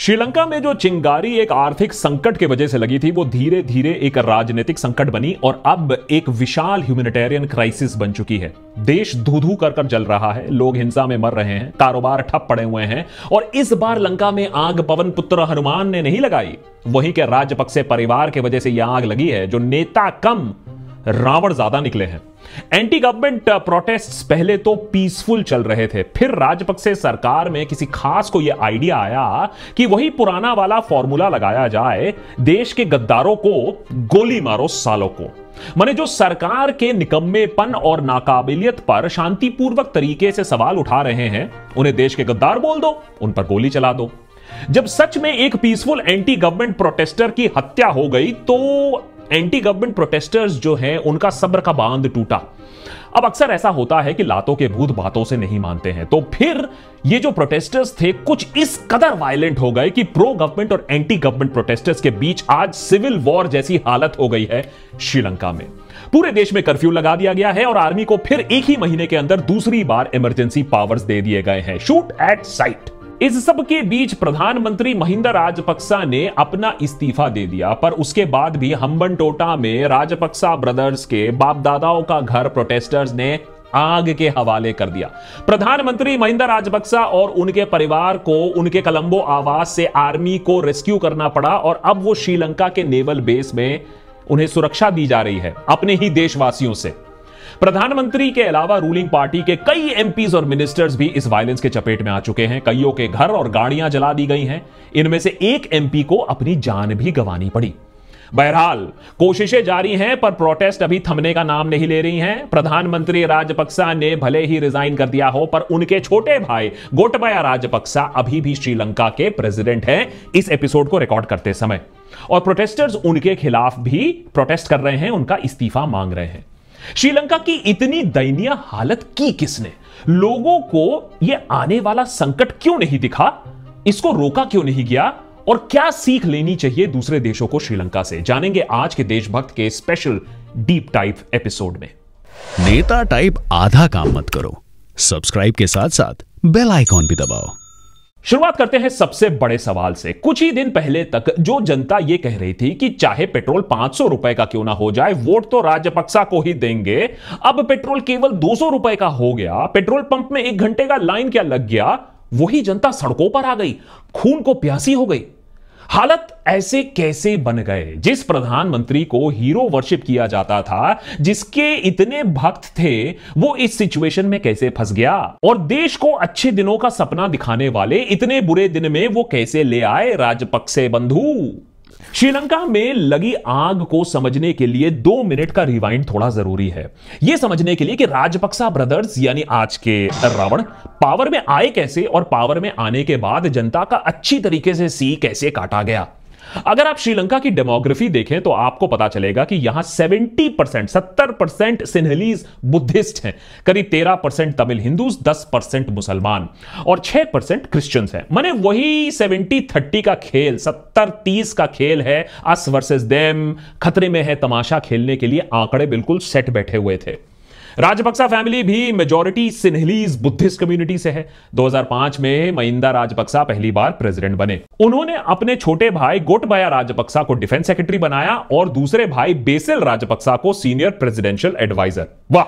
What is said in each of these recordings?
श्रीलंका में जो चिंगारी एक आर्थिक संकट के वजह से लगी थी वो धीरे धीरे एक राजनीतिक संकट बनी और अब एक विशाल ह्यूमैनिटेरियन क्राइसिस बन चुकी है देश धू कर कर जल रहा है लोग हिंसा में मर रहे हैं कारोबार ठप पड़े हुए हैं और इस बार लंका में आग पवन पुत्र हनुमान ने नहीं लगाई वहीं के राजपक्से परिवार के वजह से यह आग लगी है जो नेता कम रावण ज्यादा निकले हैं एंटी गवर्नमेंट प्रोटेस्ट पहले तो पीसफुल चल रहे थे फिर राजपक्से सरकार में किसी खास को यह आइडिया आया कि वही पुराना वाला फॉर्मूला लगाया जाए देश के गद्दारों को गोली मारो सालों को मैंने जो सरकार के निकम्मेपन और नाकाबिलियत पर शांतिपूर्वक तरीके से सवाल उठा रहे हैं उन्हें देश के गद्दार बोल दो उन पर गोली चला दो जब सच में एक पीसफुल एंटी गवर्नमेंट प्रोटेस्टर की हत्या हो गई तो एंटी गवर्नमेंट प्रोटेस्टर्स जो हैं उनका सब्र का बांध टूटा अब अक्सर ऐसा होता है कि लातों के भूत बातों से नहीं मानते हैं तो फिर ये जो प्रोटेस्टर्स थे कुछ इस कदर वायलेंट हो गए कि प्रो गवर्नमेंट और एंटी गवर्नमेंट प्रोटेस्टर्स के बीच आज सिविल वॉर जैसी हालत हो गई है श्रीलंका में पूरे देश में कर्फ्यू लगा दिया गया है और आर्मी को फिर एक ही महीने के अंदर दूसरी बार इमरजेंसी पावर्स दे दिए गए हैं शूट एट साइट इस सब के बीच प्रधानमंत्री महिंदा राजपक्सा ने अपना इस्तीफा दे दिया पर उसके बाद भी हम्बन टोटा में राजपक्सा ब्रदर्स के दादाओं का घर प्रोटेस्टर्स ने आग के हवाले कर दिया प्रधानमंत्री महिंदा राजपक्सा और उनके परिवार को उनके कलंबो आवास से आर्मी को रेस्क्यू करना पड़ा और अब वो श्रीलंका के नेवल बेस में उन्हें सुरक्षा दी जा रही है अपने ही देशवासियों से प्रधानमंत्री के अलावा रूलिंग पार्टी के कई एमपीज और मिनिस्टर्स भी इस वायलेंस के चपेट में आ चुके हैं कईयों के घर और गाड़ियां जला दी गई हैं इनमें से एक एमपी को अपनी जान भी गंवानी पड़ी बहरहाल कोशिशें जारी हैं पर प्रोटेस्ट अभी थमने का नाम नहीं ले रही हैं प्रधानमंत्री राजपक्सा ने भले ही रिजाइन कर दिया हो पर उनके छोटे भाई गोटबाया राजपक्सा अभी भी श्रीलंका के प्रेसिडेंट हैं इस एपिसोड को रिकॉर्ड करते समय और प्रोटेस्टर्स उनके खिलाफ भी प्रोटेस्ट कर रहे हैं उनका इस्तीफा मांग रहे हैं श्रीलंका की इतनी दयनीय हालत की किसने लोगों को यह आने वाला संकट क्यों नहीं दिखा इसको रोका क्यों नहीं गया और क्या सीख लेनी चाहिए दूसरे देशों को श्रीलंका से जानेंगे आज के देशभक्त के स्पेशल डीप टाइप एपिसोड में नेता टाइप आधा काम मत करो सब्सक्राइब के साथ साथ बेल आइकॉन भी दबाओ शुरुआत करते हैं सबसे बड़े सवाल से कुछ ही दिन पहले तक जो जनता ये कह रही थी कि चाहे पेट्रोल 500 रुपए का क्यों ना हो जाए वोट तो राजपक्सा को ही देंगे अब पेट्रोल केवल 200 रुपए का हो गया पेट्रोल पंप में एक घंटे का लाइन क्या लग गया वही जनता सड़कों पर आ गई खून को प्यासी हो गई हालत ऐसे कैसे बन गए जिस प्रधानमंत्री को हीरो वर्शिप किया जाता था जिसके इतने भक्त थे वो इस सिचुएशन में कैसे फंस गया और देश को अच्छे दिनों का सपना दिखाने वाले इतने बुरे दिन में वो कैसे ले आए राजपक्से बंधु श्रीलंका में लगी आग को समझने के लिए दो मिनट का रिवाइंड थोड़ा जरूरी है यह समझने के लिए कि राजपक्सा ब्रदर्स यानी आज के रावण पावर में आए कैसे और पावर में आने के बाद जनता का अच्छी तरीके से सी कैसे काटा गया अगर आप श्रीलंका की डेमोग्राफी देखें तो आपको पता चलेगा कि यहां 70 परसेंट सत्तर परसेंट सिन्हलीज बुद्धिस्ट हैं करीब 13 परसेंट तमिल हिंदू 10 परसेंट मुसलमान और 6 परसेंट क्रिश्चियन हैं मैंने वही 70 30 का खेल 70 30 का खेल है अस वर्सेस देम खतरे में है तमाशा खेलने के लिए आंकड़े बिल्कुल सेट बैठे हुए थे राजपक्सा फैमिली भी मेजोरिटी सिन्हलीज बुद्धिस्ट कम्युनिटी से है 2005 में महिंदा राजपक्सा पहली बार प्रेसिडेंट बने उन्होंने अपने छोटे भाई गोटबाया राजपक्सा को डिफेंस सेक्रेटरी बनाया और दूसरे भाई बेसिल राजपक्सा को सीनियर प्रेसिडेंशियल एडवाइजर वाह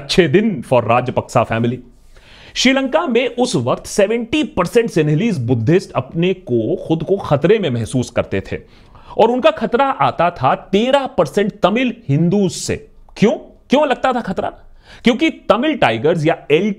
अच्छे दिन फॉर राजपक्सा फैमिली श्रीलंका में उस वक्त 70 परसेंट सिन्हलीज बुद्धिस्ट अपने को खुद को खतरे में महसूस करते थे और उनका खतरा आता था 13 परसेंट तमिल हिंदू से क्यों क्यों लगता था खतरा क्योंकि तमिल टाइगर्स या एल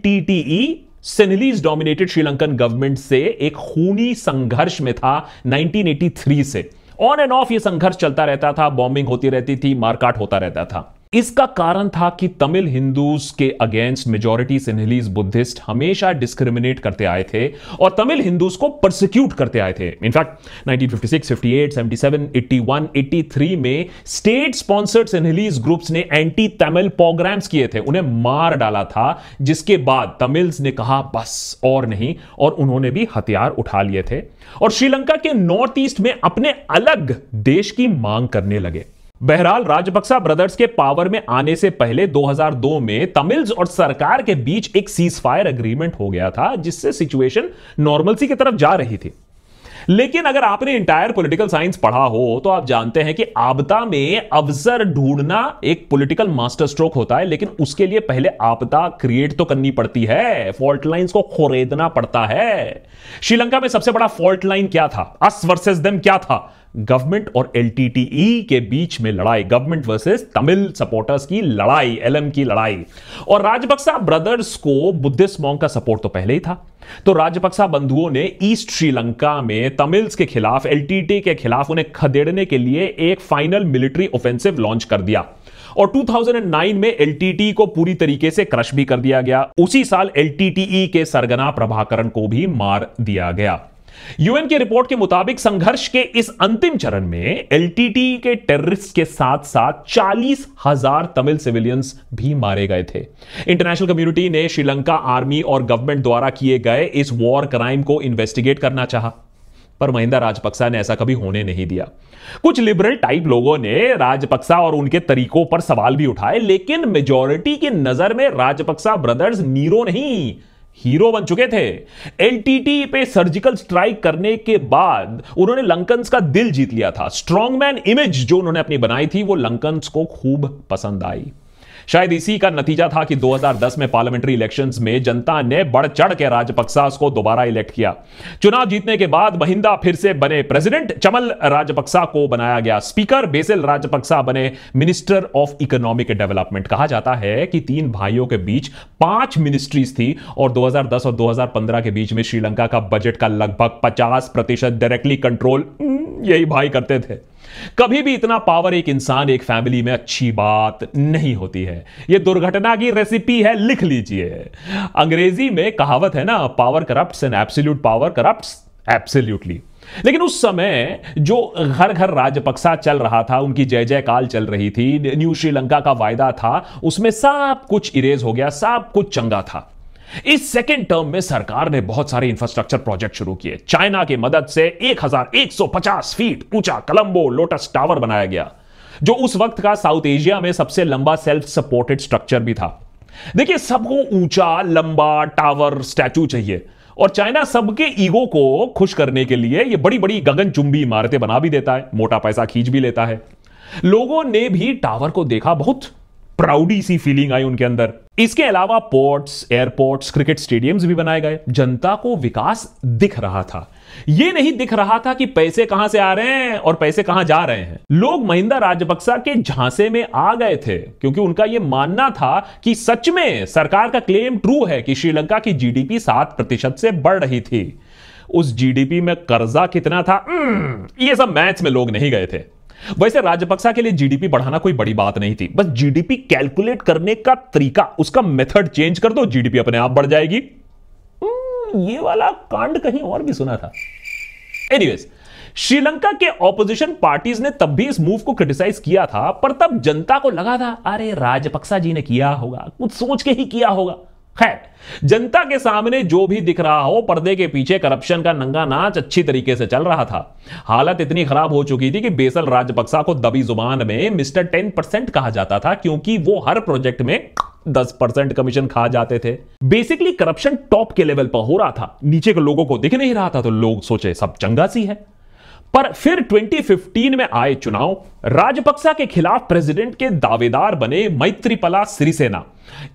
सिनलीज डोमिनेटेड श्रीलंकन गवर्नमेंट से एक खूनी संघर्ष में था 1983 से ऑन एंड ऑफ ये संघर्ष चलता रहता था बॉम्बिंग होती रहती थी मारकाट होता रहता था इसका कारण था कि तमिल हिंदूज के अगेंस्ट मेजोरिटी सिन्हलीज बुद्धिस्ट हमेशा डिस्क्रिमिनेट करते आए थे और तमिल हिंदूज को परसिक्यूट करते आए थे इनफैक्ट 1956, 58, 77, 81, 83 में स्टेट स्पॉन्सर्ड सिन्हलीज ग्रुप्स ने एंटी तमिल प्रोग्राम्स किए थे उन्हें मार डाला था जिसके बाद तमिल्स ने कहा बस और नहीं और उन्होंने भी हथियार उठा लिए थे और श्रीलंका के नॉर्थ ईस्ट में अपने अलग देश की मांग करने लगे बहरहाल राजपक्सा ब्रदर्स के पावर में आने से पहले 2002 में तमिल्स और सरकार के बीच एक सीज फायर अग्रीमेंट हो गया था जिससे सिचुएशन नॉर्मलसी की तरफ जा रही थी लेकिन अगर आपने इंटायर पॉलिटिकल साइंस पढ़ा हो तो आप जानते हैं कि आपदा में अवसर ढूंढना एक पॉलिटिकल मास्टर स्ट्रोक होता है लेकिन उसके लिए पहले आपदा क्रिएट तो करनी पड़ती है फॉल्ट लाइंस को खोरेदना पड़ता है श्रीलंका में सबसे बड़ा फॉल्ट लाइन क्या था अस वर्सेस देम क्या था गवर्नमेंट और एल e के बीच में लड़ाई गवर्नमेंट वर्सेस तमिल सपोर्टर्स की लड़ाई एलएम की लड़ाई और राजपक्सा ब्रदर्स को बुद्धिस्ट मॉन्ग का सपोर्ट तो पहले ही था तो राजपक्सा बंधुओं ने ईस्ट श्रीलंका में तमिल्स के खिलाफ एल के खिलाफ उन्हें खदेड़ने के लिए एक फाइनल मिलिट्री ऑफेंसिव लॉन्च कर दिया और 2009 में एल को पूरी तरीके से क्रश भी कर दिया गया उसी साल एल e के सरगना प्रभाकरण को भी मार दिया गया यूएन की रिपोर्ट के मुताबिक संघर्ष के इस अंतिम चरण में एलटीटी के टेररिस्ट के साथ साथ चालीस हजार तमिल सिविलियंस भी मारे गए थे इंटरनेशनल कम्युनिटी ने श्रीलंका आर्मी और गवर्नमेंट द्वारा किए गए इस वॉर क्राइम को इन्वेस्टिगेट करना चाहा पर महिंदा राजपक्सा ने ऐसा कभी होने नहीं दिया कुछ लिबरल टाइप लोगों ने राजपक्सा और उनके तरीकों पर सवाल भी उठाए लेकिन मेजोरिटी की नजर में राजपक्सा ब्रदर्स नीरो नहीं हीरो बन चुके थे एलटीटी पे सर्जिकल स्ट्राइक करने के बाद उन्होंने लंकन्स का दिल जीत लिया था स्ट्रॉन्गमैन इमेज जो उन्होंने अपनी बनाई थी वो लंकन्स को खूब पसंद आई शायद इसी का नतीजा था कि 2010 में पार्लियामेंट्री इलेक्शंस में जनता ने बढ़ चढ़ के राजपक्सा को दोबारा इलेक्ट किया चुनाव जीतने के बाद महिंदा फिर से बने प्रेसिडेंट चमल राजपक्सा को बनाया गया स्पीकर बेसिल राजपक्सा बने मिनिस्टर ऑफ इकोनॉमिक डेवलपमेंट कहा जाता है कि तीन भाइयों के बीच पांच मिनिस्ट्रीज थी और 2010 और 2015 के बीच में श्रीलंका का बजट का लगभग 50 प्रतिशत डायरेक्टली कंट्रोल यही भाई करते थे कभी भी इतना पावर एक इंसान एक फैमिली में अच्छी बात नहीं होती है यह दुर्घटना की रेसिपी है लिख लीजिए अंग्रेजी में कहावत है ना power corrupt and absolute power corrupt absolutely लेकिन उस समय जो घर घर राजपक्सा चल रहा था उनकी जय जयकाल चल रही थी न्यू श्रीलंका का वायदा था उसमें सब कुछ इरेज हो गया सब कुछ चंगा था इस सेकेंड टर्म में सरकार ने बहुत सारे इंफ्रास्ट्रक्चर प्रोजेक्ट शुरू किए चाइना की मदद से 1150 फीट ऊंचा कलंबो लोटस टावर बनाया गया जो उस वक्त का साउथ एशिया में सबसे लंबा सेल्फ सपोर्टेड स्ट्रक्चर भी था देखिए सबको ऊंचा लंबा टावर स्टैचू चाहिए और चाइना सबके ईगो को खुश करने के लिए ये बड़ी बड़ी गगनचुंबी इमारतें बना भी देता है मोटा पैसा खींच भी लेता है लोगों ने भी टावर को देखा बहुत प्राउडी सी फीलिंग आई उनके अंदर इसके अलावा पोर्ट्स एयरपोर्ट्स क्रिकेट स्टेडियम्स भी बनाए गए जनता को विकास दिख रहा था यह नहीं दिख रहा था कि पैसे कहां से आ रहे हैं और पैसे कहां जा रहे हैं लोग महिंदा राजपक्सा के झांसे में आ गए थे क्योंकि उनका यह मानना था कि सच में सरकार का क्लेम ट्रू है कि श्रीलंका की जीडीपी सात प्रतिशत से बढ़ रही थी उस जीडीपी में कर्जा कितना था हम्म, ये सब मैच में लोग नहीं गए थे वैसे राजपक्सा के लिए जीडीपी बढ़ाना कोई बड़ी बात नहीं थी बस जीडीपी कैलकुलेट करने का तरीका उसका मेथड चेंज कर दो जीडीपी अपने आप बढ़ जाएगी हम्म, ये वाला कांड कहीं और भी सुना था एनीवेज श्रीलंका के ऑपोजिशन पार्टीज ने तब भी इस मूव को क्रिटिसाइज किया था पर तब जनता को लगा था अरे राजपक्सा जी ने किया होगा कुछ सोच के ही किया होगा खैर जनता के सामने जो भी दिख रहा हो पर्दे के पीछे करप्शन का नंगा नाच अच्छी तरीके से चल रहा था हालत इतनी खराब हो चुकी थी कि बेसल राजपक्सा को दबी जुबान में मिस्टर टेन परसेंट कहा जाता था क्योंकि वो हर प्रोजेक्ट में दस परसेंट कमीशन खा जाते थे बेसिकली करप्शन टॉप के लेवल पर हो रहा था नीचे के लोगों को दिख नहीं रहा था तो लोग सोचे सब चंगा सी है पर फिर 2015 में आए चुनाव राजपक्सा के खिलाफ प्रेसिडेंट के दावेदार बने मैत्रीपला सिरिसेना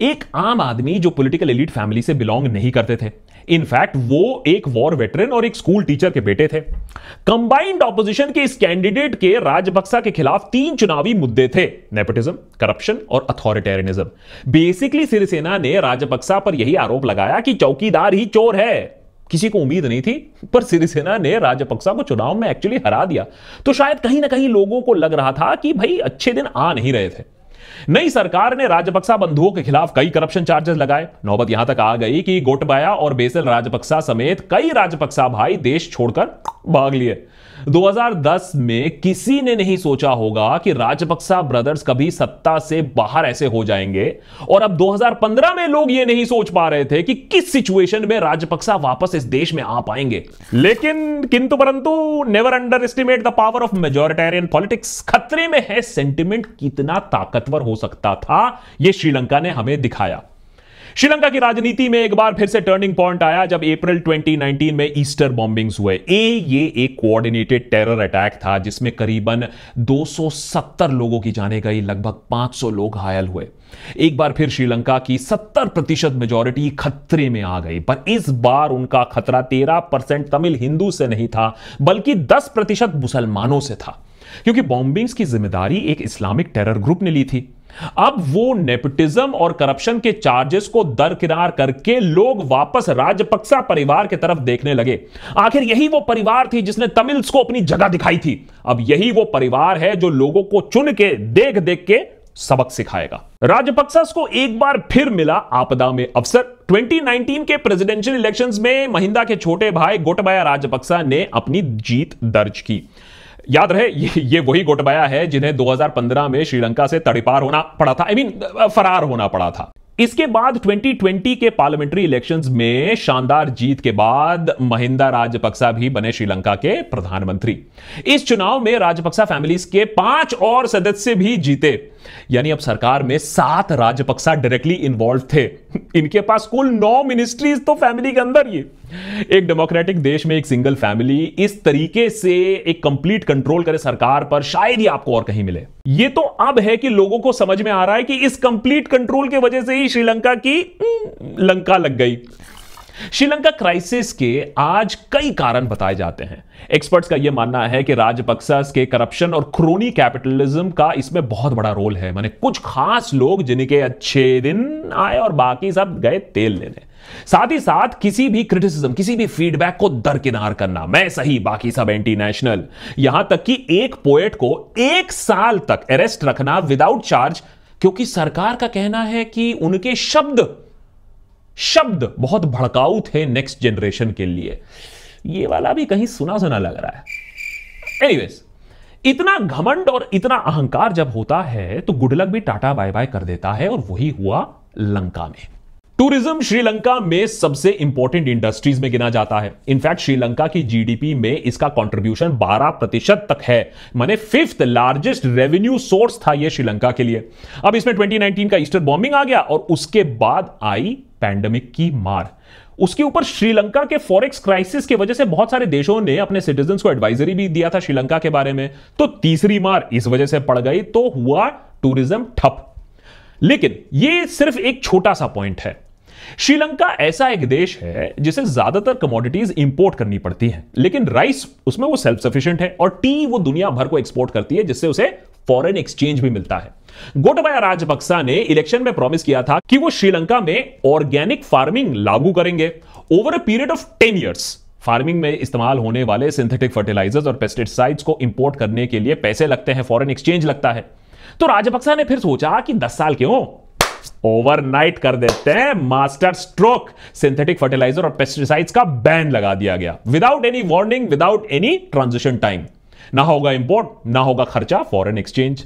एक आम आदमी जो पॉलिटिकल एलिट फैमिली से बिलोंग नहीं करते थे इनफैक्ट वो एक वॉर वेटरन और एक स्कूल टीचर के बेटे थे कंबाइंड ऑपोजिशन के इस कैंडिडेट के राजपक्सा के खिलाफ तीन चुनावी मुद्दे थे नेपोटिज्म करप्शन और अथॉरिटेरियनिज्म बेसिकली सिरिसेना ने राजपक्सा पर यही आरोप लगाया कि चौकीदार ही चोर है किसी को उम्मीद नहीं थी पर सिरिसेना ने राजपक्सा को चुनाव में एक्चुअली हरा दिया तो शायद कहीं ना कहीं लोगों को लग रहा था कि भाई अच्छे दिन आ नहीं रहे थे नई सरकार ने राजपक्सा बंधुओं के खिलाफ कई करप्शन चार्जेस लगाए नौबत यहां तक आ गई कि गोटबाया और बेसल राजपक्सा समेत कई राजपक्सा भाई देश छोड़कर भाग लिए 2010 में किसी ने नहीं सोचा होगा कि राजपक्सा ब्रदर्स कभी सत्ता से बाहर ऐसे हो जाएंगे और अब 2015 में लोग ये नहीं सोच पा रहे थे कि किस सिचुएशन में राजपक्सा वापस इस देश में आ पाएंगे लेकिन किंतु परंतु never underestimate the power of majoritarian politics खतरे में है सेंटिमेंट कितना ताकतवर हो सकता था यह श्रीलंका ने हमें दिखाया श्रीलंका की राजनीति में एक बार फिर से टर्निंग पॉइंट आया जब अप्रैल 2019 में ईस्टर बॉम्बिंग्स हुए ए ये एक कोऑर्डिनेटेड टेरर अटैक था जिसमें करीबन 270 लोगों की जाने गई लगभग 500 लोग घायल हुए एक बार फिर श्रीलंका की 70 प्रतिशत मेजोरिटी खतरे में आ गई पर इस बार उनका खतरा 13 परसेंट तमिल हिंदू से नहीं था बल्कि 10 प्रतिशत मुसलमानों से था क्योंकि बॉम्बिंग्स की जिम्मेदारी एक इस्लामिक टेरर ग्रुप ने ली थी अब वो नेपटिज्म और करप्शन के चार्जेस को दरकिनार करके लोग वापस राजपक्सा परिवार की तरफ देखने लगे आखिर यही वो परिवार थी जिसने तमिल्स को अपनी जगह दिखाई थी अब यही वो परिवार है जो लोगों को चुन के देख देख के सबक सिखाएगा राजपक्सा को एक बार फिर मिला आपदा में अवसर 2019 के प्रेसिडेंशियल इलेक्शंस में महिंदा के छोटे भाई गोटबाया राजपक्सा ने अपनी जीत दर्ज की याद रहे ये, ये वही गोटबाया है जिन्हें 2015 में श्रीलंका से तड़ीपार होना पड़ा था आई I मीन mean, फरार होना पड़ा था इसके बाद 2020 के पार्लियामेंट्री इलेक्शंस में शानदार जीत के बाद महिंदा राजपक्सा भी बने श्रीलंका के प्रधानमंत्री इस चुनाव में राजपक्सा फैमिलीज के पांच और सदस्य भी जीते यानी अब सरकार में सात राजपक्सा डायरेक्टली इन्वॉल्व थे इनके पास कुल नौ मिनिस्ट्रीज तो फैमिली के अंदर ही एक डेमोक्रेटिक देश में एक सिंगल फैमिली इस तरीके से एक कंप्लीट कंट्रोल करे सरकार पर शायद ही आपको और कहीं मिले ये तो अब है कि लोगों को समझ में आ रहा है कि इस कंप्लीट कंट्रोल की वजह से ही श्रीलंका की हम्म, लंका लग गई श्रीलंका क्राइसिस के आज कई कारण बताए जाते हैं एक्सपर्ट्स का यह मानना है कि राजपक्सा के करप्शन और क्रोनी कैपिटलिज्म का इसमें बहुत बड़ा रोल है माने कुछ खास लोग जिनके अच्छे दिन आए और बाकी सब गए तेल लेने साथ ही साथ किसी भी क्रिटिसिज्म किसी भी फीडबैक को दरकिनार करना मैं सही बाकी सब एंटी नेशनल यहां तक कि एक पोएट को एक साल तक अरेस्ट रखना विदाउट चार्ज क्योंकि सरकार का कहना है कि उनके शब्द शब्द बहुत भड़काऊ थे नेक्स्ट जनरेशन के लिए ये वाला भी कहीं सुना सुना लग रहा है एनीवेज इतना घमंड और इतना अहंकार जब होता है तो गुडलक भी टाटा बाय बाय कर देता है और वही हुआ लंका में टूरिज्म श्रीलंका में सबसे इंपॉर्टेंट इंडस्ट्रीज में गिना जाता है इनफैक्ट श्रीलंका की जीडीपी में इसका कंट्रीब्यूशन 12 प्रतिशत तक है माने फिफ्थ लार्जेस्ट रेवेन्यू सोर्स था यह श्रीलंका के लिए अब इसमें 2019 का ईस्टर बॉम्बिंग आ गया और उसके बाद आई पैंडमिक की मार उसके ऊपर श्रीलंका के फॉरेक्स क्राइसिस की वजह से बहुत सारे देशों ने अपने सिटीजन को एडवाइजरी भी दिया था श्रीलंका के बारे में तो तीसरी मार इस वजह से पड़ गई तो हुआ टूरिज्म ठप लेकिन यह सिर्फ एक छोटा सा पॉइंट है श्रीलंका ऐसा एक देश है जिसे ज्यादातर कमोडिटीज इंपोर्ट करनी पड़ती हैं लेकिन राइस उसमें वो सेल्फ सफिशिएंट है और टी वो दुनिया भर को एक्सपोर्ट करती है जिससे उसे फॉरेन एक्सचेंज भी मिलता है गोटबाया राजपक्सा ने इलेक्शन में प्रॉमिस किया था कि वो श्रीलंका में ऑर्गेनिक फार्मिंग लागू करेंगे over a period of ten years farming में इस्तेमाल होने वाले सिंथेटिक फर्टिलाइजर्स और पेस्टिसाइड्स को इंपोर्ट करने के लिए पैसे लगते हैं फॉरेन एक्सचेंज लगता है तो राजपक्सा ने फिर सोचा कि 10 साल क्यों ओवरनाइट कर देते हैं मास्टर स्ट्रोक सिंथेटिक फर्टिलाइजर और पेस्टिसाइड्स का बैन लगा दिया गया without any warning without any transition time ना होगा इंपोर्ट ना होगा खर्चा फॉरेन एक्सचेंज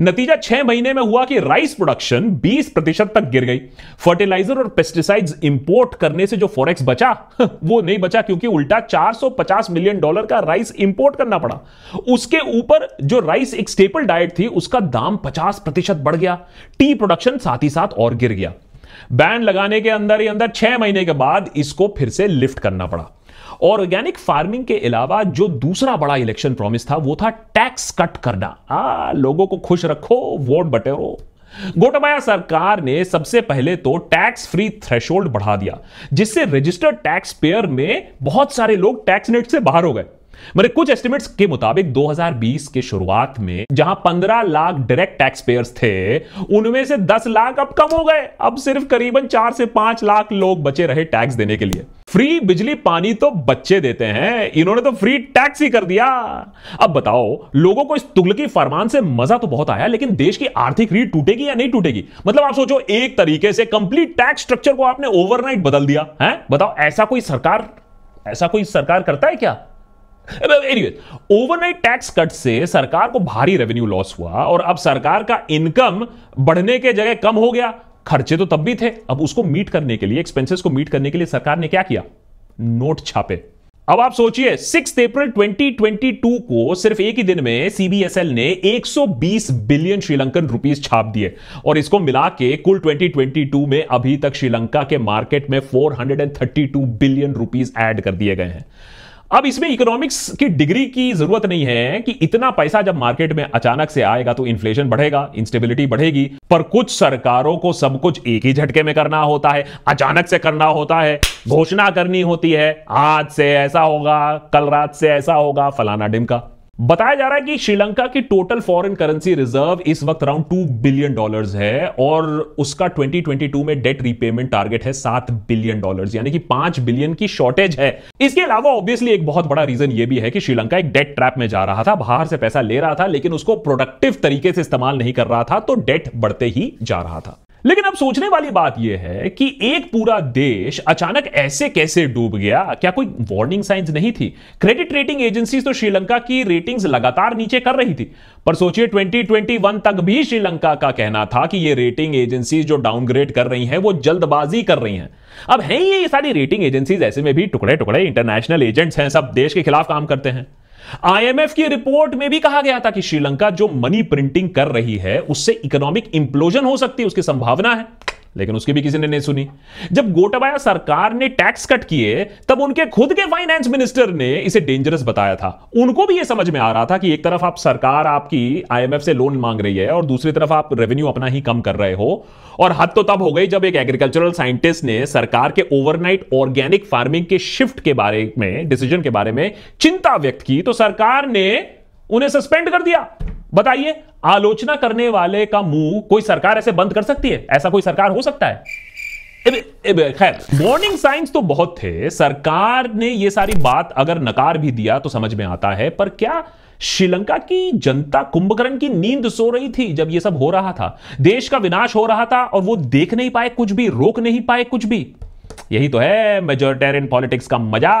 नतीजा छह महीने में हुआ कि राइस प्रोडक्शन 20 प्रतिशत तक गिर गई फर्टिलाइजर और पेस्टिसाइड्स इंपोर्ट करने से जो फॉरेक्स बचा वो नहीं बचा क्योंकि उल्टा 450 मिलियन डॉलर का राइस इंपोर्ट करना पड़ा उसके ऊपर जो राइस एक स्टेपल डाइट थी उसका दाम 50 प्रतिशत बढ़ गया टी प्रोडक्शन साथ ही साथ और गिर गया बैन लगाने के अंदर ही अंदर छह महीने के बाद इसको फिर से लिफ्ट करना पड़ा ऑर्गेनिक फार्मिंग के अलावा जो दूसरा बड़ा इलेक्शन प्रॉमिस था वो था टैक्स कट करना आ, हाँ, लोगों को खुश रखो वोट बटेरो गोटाबाया सरकार ने सबसे पहले तो टैक्स फ्री थ्रेशोल्ड बढ़ा दिया जिससे रजिस्टर्ड टैक्स पेयर में बहुत सारे लोग टैक्स नेट से बाहर हो गए मेरे कुछ एस्टिमेट्स के मुताबिक 2020 के शुरुआत में जहां 15 लाख डायरेक्ट टैक्स पेयर्स थे उनमें से 10 लाख अब कम हो गए अब सिर्फ करीबन 4 से 5 लाख लोग बचे रहे टैक्स देने के लिए फ्री बिजली पानी तो बच्चे देते हैं इन्होंने तो फ्री टैक्स ही कर दिया अब बताओ लोगों को इस तुगलकी फरमान से मजा तो बहुत आया लेकिन देश की आर्थिक रीढ़ टूटेगी या नहीं टूटेगी मतलब आप सोचो एक तरीके से कंप्लीट टैक्स स्ट्रक्चर को आपने ओवरनाइट बदल दिया है बताओ ऐसा कोई सरकार ऐसा कोई सरकार करता है क्या एनीवेज ओवरनाइट टैक्स कट से सरकार को भारी रेवेन्यू लॉस हुआ और अब सरकार का इनकम बढ़ने के जगह कम हो गया खर्चे तो तब भी थे अब उसको मीट करने के लिए एक्सपेंसेस को मीट करने के लिए सरकार ने क्या किया नोट छापे अब आप सोचिए 6 अप्रैल 2022 को सिर्फ एक ही दिन में सीबीएसएल ने 120 बिलियन श्रीलंकन रुपीस छाप दिए और इसको मिला के कुल 2022 में अभी तक श्रीलंका के मार्केट में 432 बिलियन रुपीस ऐड कर दिए गए हैं अब इसमें इकोनॉमिक्स की डिग्री की जरूरत नहीं है कि इतना पैसा जब मार्केट में अचानक से आएगा तो इन्फ्लेशन बढ़ेगा इंस्टेबिलिटी बढ़ेगी पर कुछ सरकारों को सब कुछ एक ही झटके में करना होता है अचानक से करना होता है घोषणा करनी होती है आज से ऐसा होगा कल रात से ऐसा होगा फलाना डिमका बताया जा रहा है कि श्रीलंका की टोटल फॉरेन करेंसी रिजर्व इस वक्त अराउंड टू बिलियन डॉलर्स है और उसका 2022 में डेट रिपेमेंट टारगेट है सात बिलियन डॉलर्स यानी कि पांच बिलियन की शॉर्टेज है इसके अलावा ऑब्वियसली एक बहुत बड़ा रीजन यह भी है कि श्रीलंका एक डेट ट्रैप में जा रहा था बाहर से पैसा ले रहा था लेकिन उसको प्रोडक्टिव तरीके से इस्तेमाल नहीं कर रहा था तो डेट बढ़ते ही जा रहा था लेकिन अब सोचने वाली बात यह है कि एक पूरा देश अचानक ऐसे कैसे डूब गया क्या कोई वार्निंग साइंस नहीं थी क्रेडिट रेटिंग एजेंसीज तो श्रीलंका की रेटिंग्स लगातार नीचे कर रही थी पर सोचिए 2021 तक भी श्रीलंका का कहना था कि ये रेटिंग एजेंसीज जो डाउनग्रेड कर रही हैं वो जल्दबाजी कर रही हैं अब है ये सारी रेटिंग एजेंसीज ऐसे में भी टुकड़े टुकड़े इंटरनेशनल एजेंट्स हैं सब देश के खिलाफ काम करते हैं आईएमएफ की रिपोर्ट में भी कहा गया था कि श्रीलंका जो मनी प्रिंटिंग कर रही है उससे इकोनॉमिक इंप्लोजन हो सकती है उसकी संभावना है लेकिन उसकी भी किसी ने नहीं सुनी जब गोटाबाया सरकार ने टैक्स कट किए तब उनके खुद के फाइनेंस मिनिस्टर ने इसे डेंजरस बताया था उनको भी यह समझ में आ रहा था कि एक तरफ आप सरकार आपकी आईएमएफ से लोन मांग रही है और दूसरी तरफ आप रेवेन्यू अपना ही कम कर रहे हो और हद तो तब हो गई जब एक एग्रीकल्चरल साइंटिस्ट ने सरकार के ओवरनाइट ऑर्गेनिक फार्मिंग के शिफ्ट के बारे में डिसीजन के बारे में चिंता व्यक्त की तो सरकार ने उन्हें सस्पेंड कर दिया बताइए आलोचना करने वाले का मुंह कोई सरकार ऐसे बंद कर सकती है ऐसा कोई सरकार हो सकता है खैर वार्निंग साइंस तो बहुत थे सरकार ने ये सारी बात अगर नकार भी दिया तो समझ में आता है पर क्या श्रीलंका की जनता कुंभकर्ण की नींद सो रही थी जब ये सब हो रहा था देश का विनाश हो रहा था और वो देख नहीं पाए कुछ भी रोक नहीं पाए कुछ भी यही तो है मेजोरिटेरियन पॉलिटिक्स का मजा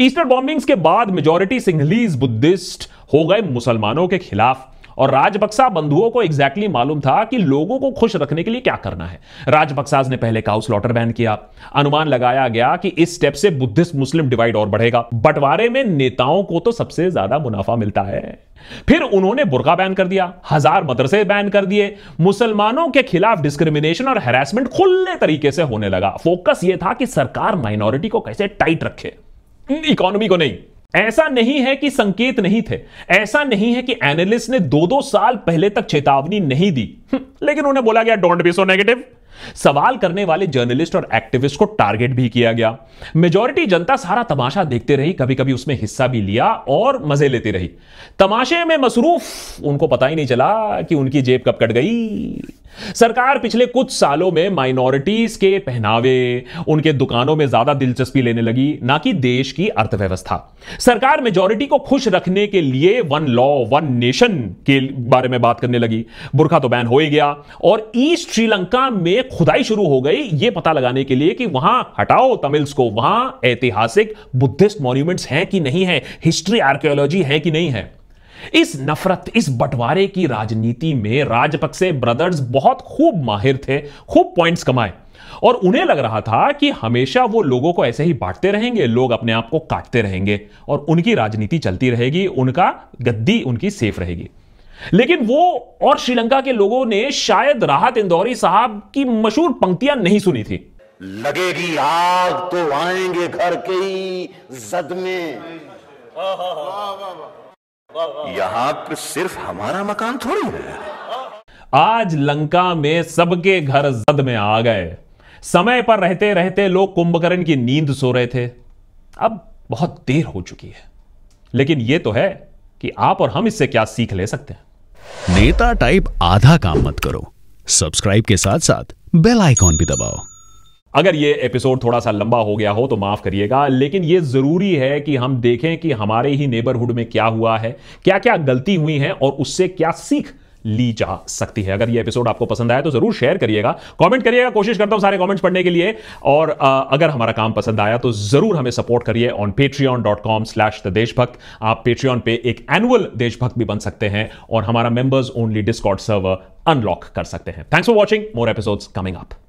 ईस्टर बॉम्बिंग्स के बाद मेजोरिटी सिंघलीज बुद्धिस्ट हो गए मुसलमानों के खिलाफ और राजबक्सा बंधुओं को एग्जैक्टली exactly मालूम था कि लोगों को खुश रखने के लिए क्या करना है राजबक्साज ने पहले काउस लॉटर बैन किया अनुमान लगाया गया कि इस स्टेप से बुद्धिस्ट मुस्लिम डिवाइड और बढ़ेगा बंटवारे में नेताओं को तो सबसे ज्यादा मुनाफा मिलता है फिर उन्होंने बुरका बैन कर दिया हजार मदरसे बैन कर दिए मुसलमानों के खिलाफ डिस्क्रिमिनेशन और हेरासमेंट खुले तरीके से होने लगा फोकस यह था कि सरकार माइनॉरिटी को कैसे टाइट रखे इकोनॉमी को नहीं ऐसा नहीं है कि संकेत नहीं थे ऐसा नहीं है कि एनालिस्ट ने दो दो साल पहले तक चेतावनी नहीं दी हम्म, लेकिन उन्हें बोला गया डोंट बी सो नेगेटिव सवाल करने वाले जर्नलिस्ट और एक्टिविस्ट को टारगेट भी किया गया मेजोरिटी जनता सारा तमाशा देखते रही कभी कभी उसमें हिस्सा भी लिया और मजे लेती रही तमाशे में मसरूफ उनको पता ही नहीं चला कि उनकी जेब कब कट गई सरकार पिछले कुछ सालों में माइनॉरिटीज के पहनावे उनके दुकानों में ज्यादा दिलचस्पी लेने लगी ना कि देश की अर्थव्यवस्था सरकार मेजोरिटी को खुश रखने के लिए वन लॉ वन नेशन के बारे में बात करने लगी बुरखा तो बैन हो ही गया और ईस्ट श्रीलंका में खुदाई शुरू हो गई यह पता लगाने के लिए कि वहां हटाओ तमिल्स को वहां ऐतिहासिक बुद्धिस्ट मॉन्यूमेंट्स हैं कि नहीं है हिस्ट्री आर्कियोलॉजी है कि नहीं है इस नफरत इस बंटवारे की राजनीति में राजपक्से ब्रदर्स बहुत खूब माहिर थे खूब पॉइंट्स कमाए और उन्हें लग रहा था कि हमेशा वो लोगों को ऐसे ही बांटते रहेंगे लोग अपने आप को काटते रहेंगे और उनकी राजनीति चलती रहेगी उनका गद्दी उनकी सेफ रहेगी लेकिन वो और श्रीलंका के लोगों ने शायद राहत इंदौरी साहब की मशहूर पंक्तियां नहीं सुनी थी लगेगी आग तो आएंगे घर के ही जद में यहाँ पर सिर्फ हमारा मकान थोड़ी है आज लंका में सबके घर जद में आ गए समय पर रहते रहते लोग कुंभकर्ण की नींद सो रहे थे अब बहुत देर हो चुकी है लेकिन यह तो है कि आप और हम इससे क्या सीख ले सकते हैं नेता टाइप आधा काम मत करो सब्सक्राइब के साथ साथ बेल आइकॉन भी दबाओ अगर ये एपिसोड थोड़ा सा लंबा हो गया हो तो माफ करिएगा लेकिन ये जरूरी है कि हम देखें कि हमारे ही नेबरहुड में क्या हुआ है क्या क्या गलती हुई है और उससे क्या सीख ली जा सकती है अगर ये एपिसोड आपको पसंद आया तो जरूर शेयर करिएगा कमेंट करिएगा कोशिश करता हूं सारे कमेंट्स पढ़ने के लिए और आ, अगर हमारा काम पसंद आया तो जरूर हमें सपोर्ट करिए on Patreon dot com slash the Deshbhakt आप पेट्रियन पे एक एनुअल देशभक्त भी बन सकते हैं और हमारा members only Discord server unlock कर सकते हैं thanks for watching more episode coming up